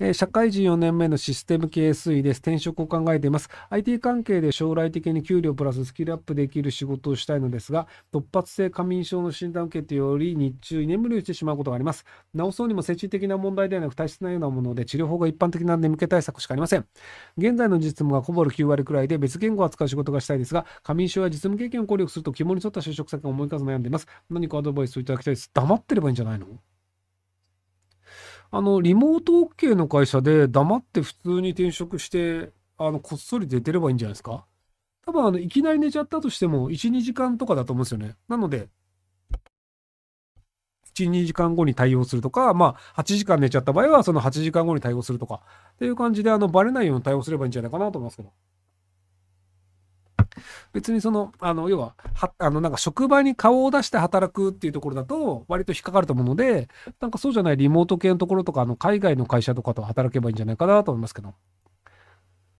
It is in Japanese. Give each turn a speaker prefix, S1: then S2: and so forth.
S1: えー、社会人4年目のシステム系推移です。転職を考えています。IT 関係で将来的に給料プラススキルアップできる仕事をしたいのですが、突発性過眠症の診断を受けてより日中居眠りをしてしまうことがあります。治そうにも精神的な問題ではなく大切なようなもので、治療法が一般的な眠気対策しかありません。現在の実務がこぼる9割くらいで別言語を扱う仕事がしたいですが、過眠症や実務経験を考慮すると肝に沿った就職先を思い浮かず悩んでいます。何かアドバイスをいただきたいです。黙ってればいいんじゃないのあの、リモート OK の会社で黙って普通に転職して、あの、こっそり出てればいいんじゃないですか多分、あの、いきなり寝ちゃったとしても、1、2時間とかだと思うんですよね。なので、1、2時間後に対応するとか、まあ、8時間寝ちゃった場合は、その8時間後に対応するとか、っていう感じで、あの、バレないように対応すればいいんじゃないかなと思いますけど。別にその、あの、要は、は、あの、なんか職場に顔を出して働くっていうところだと、割と引っかかると思うので、なんかそうじゃないリモート系のところとか、あの、海外の会社とかと働けばいいんじゃないかなと思いますけど。